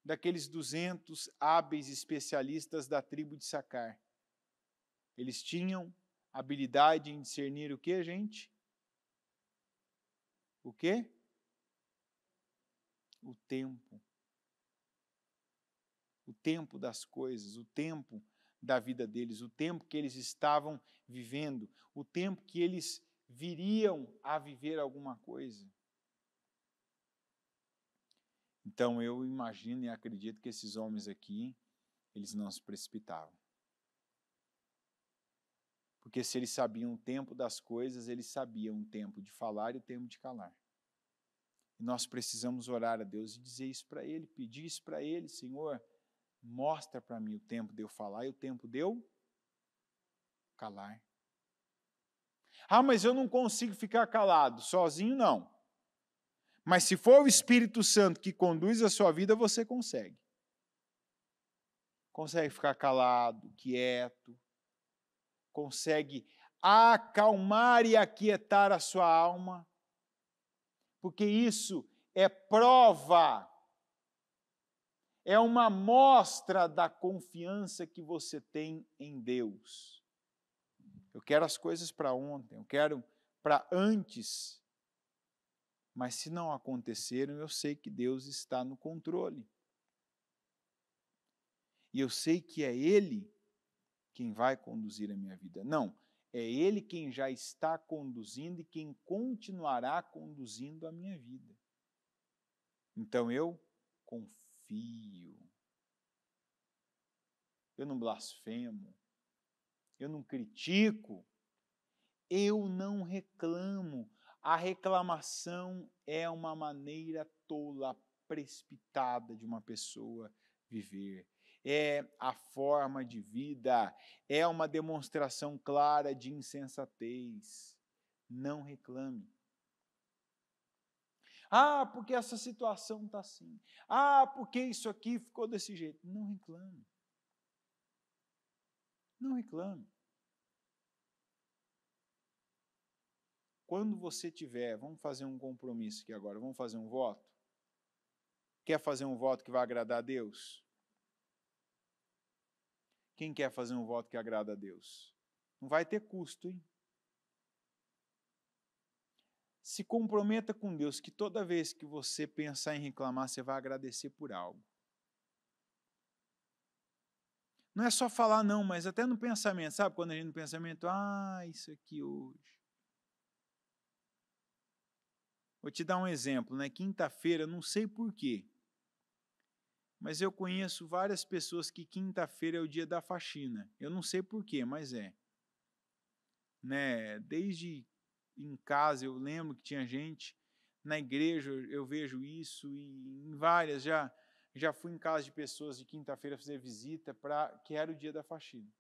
daqueles 200 hábeis especialistas da tribo de Sacar. Eles tinham habilidade em discernir o que, gente? o quê? O tempo. O tempo das coisas, o tempo da vida deles, o tempo que eles estavam vivendo, o tempo que eles viriam a viver alguma coisa. Então eu imagino e acredito que esses homens aqui, eles não se precipitavam. Porque se eles sabiam o tempo das coisas, eles sabiam o tempo de falar e o tempo de calar. E nós precisamos orar a Deus e dizer isso para Ele, pedir isso para Ele, Senhor, mostra para mim o tempo de eu falar e o tempo de eu calar. Ah, mas eu não consigo ficar calado, sozinho não. Mas se for o Espírito Santo que conduz a sua vida, você consegue. Consegue ficar calado, quieto, consegue acalmar e aquietar a sua alma, porque isso é prova, é uma mostra da confiança que você tem em Deus. Eu quero as coisas para ontem, eu quero para antes. Mas se não aconteceram, eu sei que Deus está no controle. E eu sei que é Ele quem vai conduzir a minha vida. Não, é Ele quem já está conduzindo e quem continuará conduzindo a minha vida. Então eu confio. Eu não blasfemo. Eu não critico. Eu não reclamo. A reclamação é uma maneira tola, precipitada de uma pessoa viver é a forma de vida, é uma demonstração clara de insensatez. Não reclame. Ah, porque essa situação está assim. Ah, porque isso aqui ficou desse jeito. Não reclame. Não reclame. Quando você tiver, vamos fazer um compromisso aqui agora, vamos fazer um voto? Quer fazer um voto que vai agradar a Deus? Quem quer fazer um voto que agrada a Deus? Não vai ter custo, hein? Se comprometa com Deus que toda vez que você pensar em reclamar, você vai agradecer por algo. Não é só falar, não, mas até no pensamento, sabe? Quando a gente no pensamento, ah, isso aqui hoje. Vou te dar um exemplo, né? Quinta-feira, não sei porquê, mas eu conheço várias pessoas que quinta-feira é o dia da faxina. Eu não sei porquê, mas é. Né? Desde em casa eu lembro que tinha gente, na igreja eu vejo isso e em várias já já fui em casa de pessoas de quinta-feira fazer visita para que era o dia da faxina.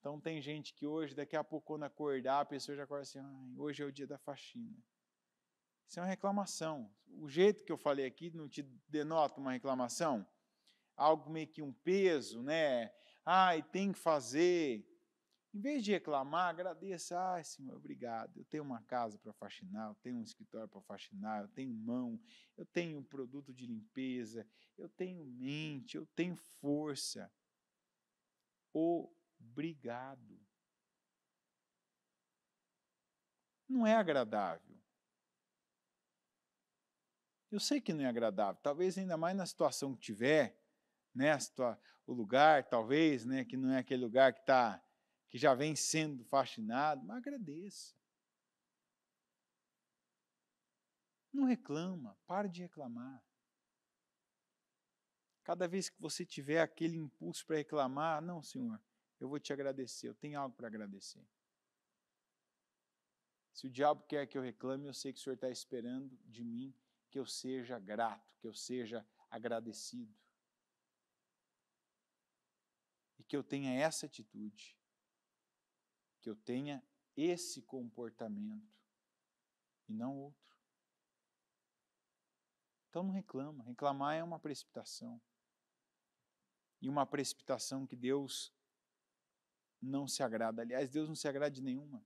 Então tem gente que hoje, daqui a pouco quando acordar, a pessoa já acorda assim, hoje é o dia da faxina. Isso é uma reclamação. O jeito que eu falei aqui não te denota uma reclamação? Algo meio que um peso, né? Ai, tem que fazer. Em vez de reclamar, agradeça. Ai, Senhor, obrigado. Eu tenho uma casa para faxinar, eu tenho um escritório para faxinar, eu tenho mão, eu tenho um produto de limpeza, eu tenho mente, eu tenho força. Obrigado. Não é agradável eu sei que não é agradável, talvez ainda mais na situação que tiver, né, o lugar, talvez, né, que não é aquele lugar que tá, que já vem sendo fascinado, mas agradeça. Não reclama, pare de reclamar. Cada vez que você tiver aquele impulso para reclamar, não, Senhor, eu vou te agradecer, eu tenho algo para agradecer. Se o diabo quer que eu reclame, eu sei que o Senhor está esperando de mim que eu seja grato, que eu seja agradecido. E que eu tenha essa atitude, que eu tenha esse comportamento e não outro. Então não reclama, reclamar é uma precipitação. E uma precipitação que Deus não se agrada. Aliás, Deus não se agrada de nenhuma.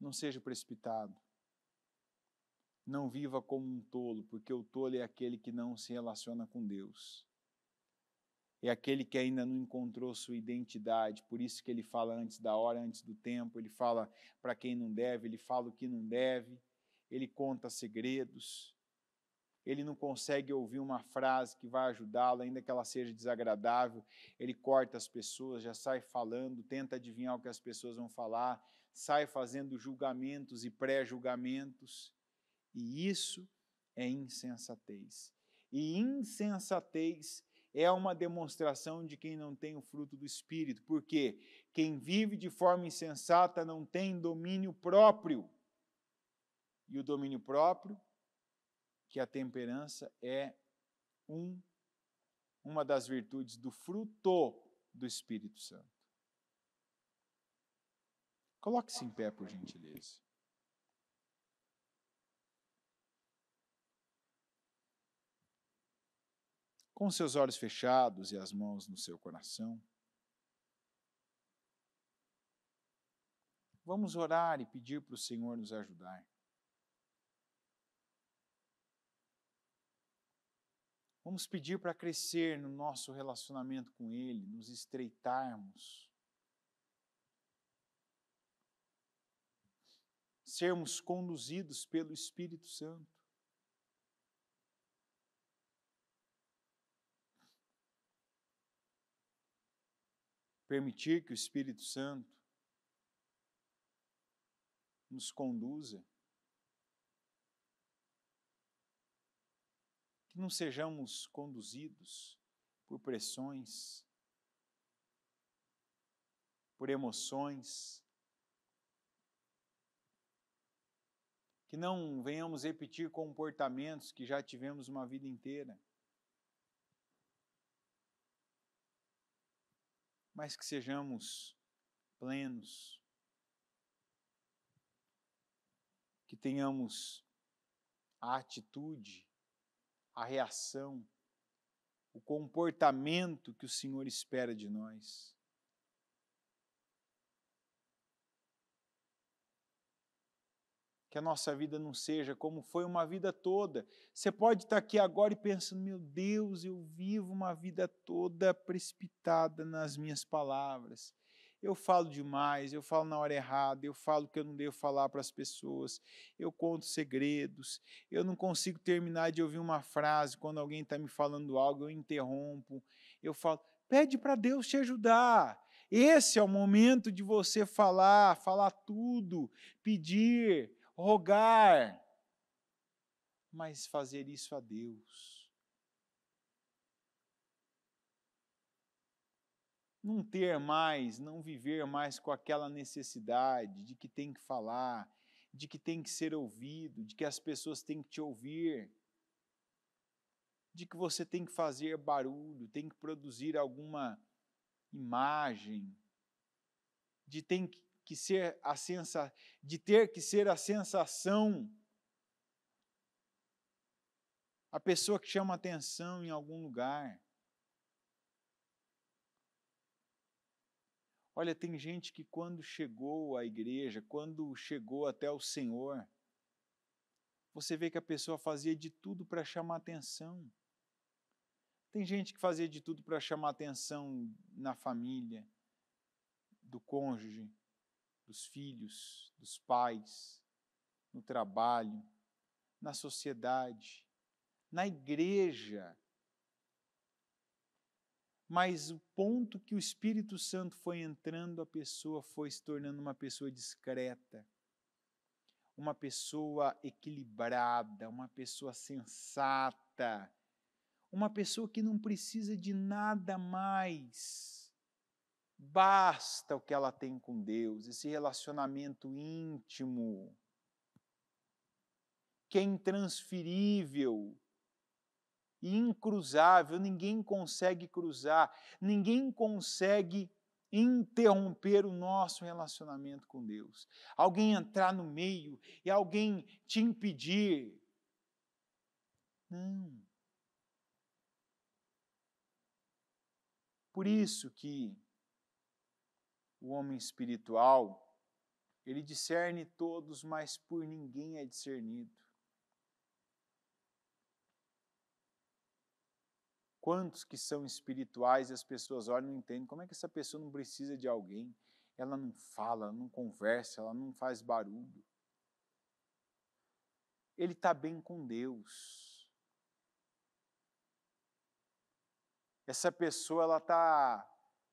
Não seja precipitado. Não viva como um tolo, porque o tolo é aquele que não se relaciona com Deus. É aquele que ainda não encontrou sua identidade, por isso que ele fala antes da hora, antes do tempo, ele fala para quem não deve, ele fala o que não deve, ele conta segredos. Ele não consegue ouvir uma frase que vai ajudá-lo, ainda que ela seja desagradável. Ele corta as pessoas, já sai falando, tenta adivinhar o que as pessoas vão falar, sai fazendo julgamentos e pré-julgamentos e isso é insensatez. E insensatez é uma demonstração de quem não tem o fruto do Espírito, porque quem vive de forma insensata não tem domínio próprio. E o domínio próprio, que é a temperança é um, uma das virtudes do fruto do Espírito Santo. Coloque-se em pé, por gentileza. com seus olhos fechados e as mãos no seu coração. Vamos orar e pedir para o Senhor nos ajudar. Vamos pedir para crescer no nosso relacionamento com Ele, nos estreitarmos. Sermos conduzidos pelo Espírito Santo. permitir que o Espírito Santo nos conduza. Que não sejamos conduzidos por pressões, por emoções. Que não venhamos repetir comportamentos que já tivemos uma vida inteira. mas que sejamos plenos, que tenhamos a atitude, a reação, o comportamento que o Senhor espera de nós. que a nossa vida não seja como foi uma vida toda. Você pode estar aqui agora e pensando: meu Deus, eu vivo uma vida toda precipitada nas minhas palavras. Eu falo demais, eu falo na hora errada, eu falo que eu não devo falar para as pessoas, eu conto segredos, eu não consigo terminar de ouvir uma frase quando alguém está me falando algo, eu interrompo, eu falo, pede para Deus te ajudar. Esse é o momento de você falar, falar tudo, pedir, rogar, mas fazer isso a Deus. Não ter mais, não viver mais com aquela necessidade de que tem que falar, de que tem que ser ouvido, de que as pessoas têm que te ouvir, de que você tem que fazer barulho, tem que produzir alguma imagem, de tem que que ser a sensa, de ter que ser a sensação a pessoa que chama atenção em algum lugar. Olha, tem gente que quando chegou à igreja, quando chegou até o Senhor, você vê que a pessoa fazia de tudo para chamar atenção. Tem gente que fazia de tudo para chamar atenção na família, do cônjuge, dos filhos, dos pais, no trabalho, na sociedade, na igreja. Mas o ponto que o Espírito Santo foi entrando, a pessoa foi se tornando uma pessoa discreta, uma pessoa equilibrada, uma pessoa sensata, uma pessoa que não precisa de nada mais Basta o que ela tem com Deus, esse relacionamento íntimo, que é intransferível, incruzável, ninguém consegue cruzar, ninguém consegue interromper o nosso relacionamento com Deus. Alguém entrar no meio e alguém te impedir. Não. Por isso que o homem espiritual, ele discerne todos, mas por ninguém é discernido. Quantos que são espirituais e as pessoas olham e não entendem como é que essa pessoa não precisa de alguém? Ela não fala, não conversa, ela não faz barulho. Ele está bem com Deus. Essa pessoa ela está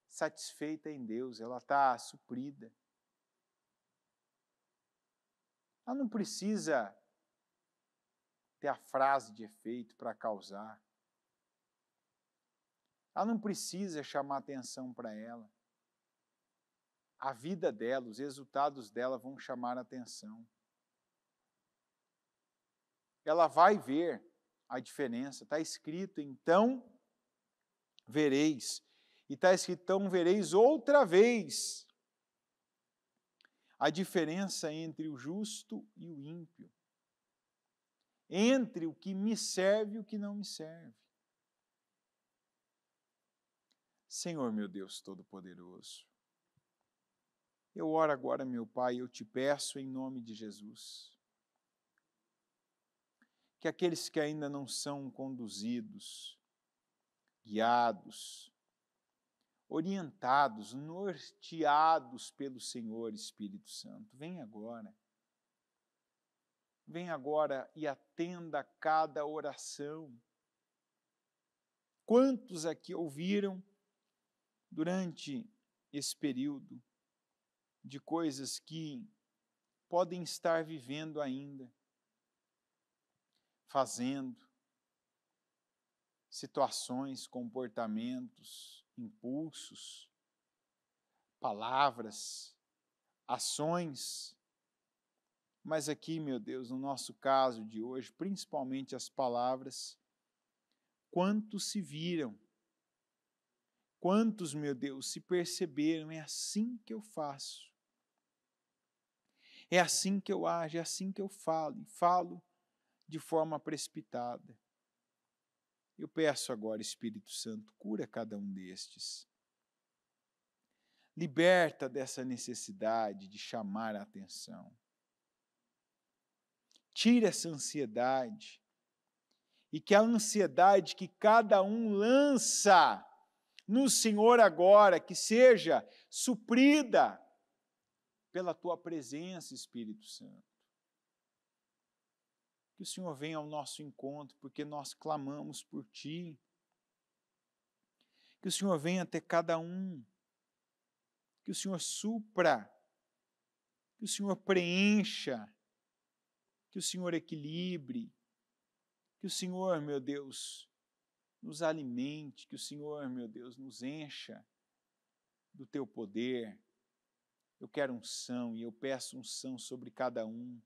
satisfeita em Deus, ela está suprida. Ela não precisa ter a frase de efeito para causar. Ela não precisa chamar atenção para ela. A vida dela, os resultados dela vão chamar atenção. Ela vai ver a diferença. Está escrito, então vereis e está escrito: então vereis outra vez a diferença entre o justo e o ímpio, entre o que me serve e o que não me serve. Senhor meu Deus Todo-Poderoso, eu oro agora, meu Pai, eu te peço em nome de Jesus, que aqueles que ainda não são conduzidos, guiados, orientados, norteados pelo Senhor Espírito Santo. Vem agora. Vem agora e atenda a cada oração. Quantos aqui ouviram durante esse período de coisas que podem estar vivendo ainda, fazendo, situações, comportamentos, impulsos, palavras, ações. Mas aqui, meu Deus, no nosso caso de hoje, principalmente as palavras, quantos se viram? Quantos, meu Deus, se perceberam? É assim que eu faço. É assim que eu ajo, é assim que eu falo, e falo de forma precipitada. Eu peço agora, Espírito Santo, cura cada um destes. Liberta dessa necessidade de chamar a atenção. Tira essa ansiedade. E que a ansiedade que cada um lança no Senhor agora, que seja suprida pela tua presença, Espírito Santo que o Senhor venha ao nosso encontro, porque nós clamamos por Ti. Que o Senhor venha até cada um. Que o Senhor supra. Que o Senhor preencha. Que o Senhor equilibre. Que o Senhor, meu Deus, nos alimente. Que o Senhor, meu Deus, nos encha do Teu poder. Eu quero unção e eu peço unção sobre cada um.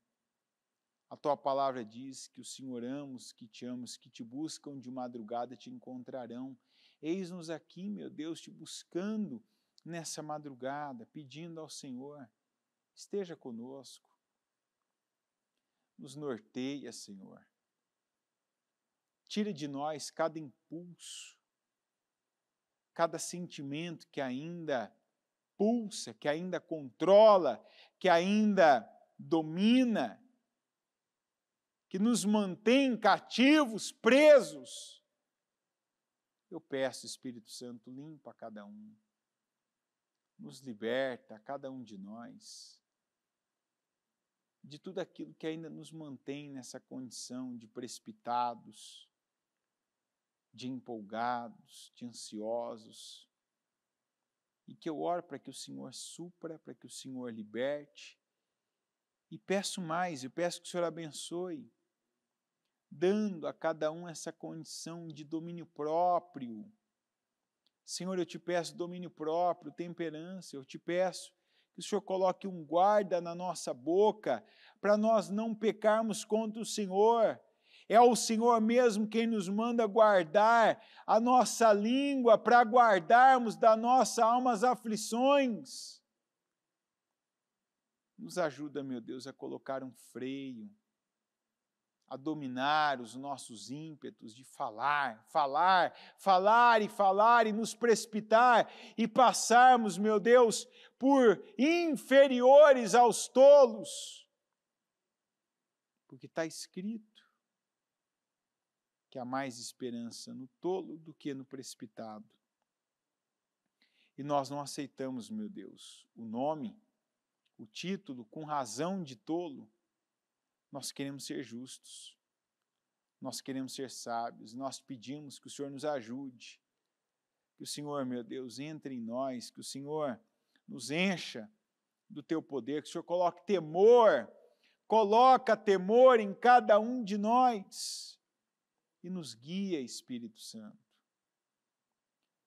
A tua palavra diz que os Senhor amos, que te amos, que te buscam de madrugada te encontrarão. Eis-nos aqui, meu Deus, te buscando nessa madrugada, pedindo ao Senhor, esteja conosco. Nos norteia, Senhor. Tira de nós cada impulso, cada sentimento que ainda pulsa, que ainda controla, que ainda domina que nos mantém cativos, presos. Eu peço, Espírito Santo, limpa cada um, nos liberta, cada um de nós, de tudo aquilo que ainda nos mantém nessa condição de precipitados, de empolgados, de ansiosos. E que eu oro para que o Senhor supra, para que o Senhor liberte. E peço mais, eu peço que o Senhor abençoe dando a cada um essa condição de domínio próprio. Senhor, eu te peço domínio próprio, temperança, eu te peço que o Senhor coloque um guarda na nossa boca para nós não pecarmos contra o Senhor. É o Senhor mesmo quem nos manda guardar a nossa língua para guardarmos da nossa alma as aflições. Nos ajuda, meu Deus, a colocar um freio a dominar os nossos ímpetos de falar, falar, falar e falar e nos precipitar e passarmos, meu Deus, por inferiores aos tolos. Porque está escrito que há mais esperança no tolo do que no precipitado. E nós não aceitamos, meu Deus, o nome, o título, com razão de tolo nós queremos ser justos, nós queremos ser sábios, nós pedimos que o Senhor nos ajude, que o Senhor, meu Deus, entre em nós, que o Senhor nos encha do teu poder, que o Senhor coloque temor, coloca temor em cada um de nós e nos guia, Espírito Santo.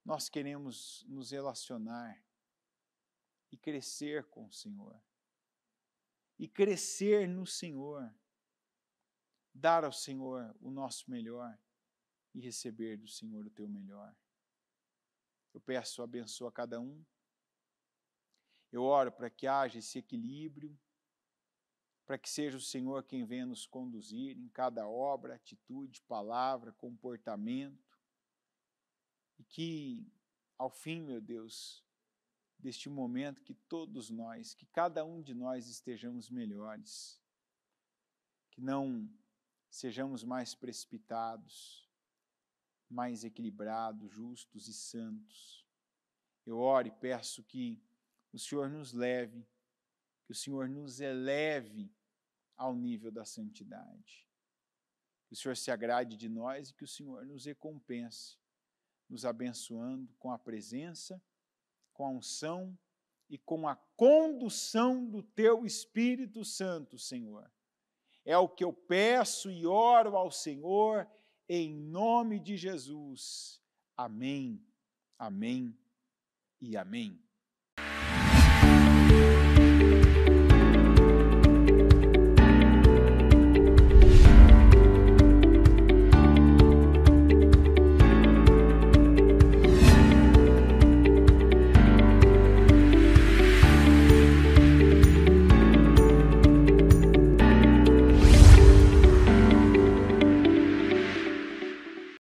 Nós queremos nos relacionar e crescer com o Senhor e crescer no Senhor, dar ao Senhor o nosso melhor e receber do Senhor o teu melhor. Eu peço, abençoa cada um. Eu oro para que haja esse equilíbrio, para que seja o Senhor quem venha nos conduzir em cada obra, atitude, palavra, comportamento, e que, ao fim, meu Deus, deste momento que todos nós, que cada um de nós estejamos melhores, que não sejamos mais precipitados, mais equilibrados, justos e santos. Eu oro e peço que o Senhor nos leve, que o Senhor nos eleve ao nível da santidade. Que o Senhor se agrade de nós e que o Senhor nos recompense, nos abençoando com a presença com a unção e com a condução do teu Espírito Santo, Senhor. É o que eu peço e oro ao Senhor em nome de Jesus. Amém, amém e amém.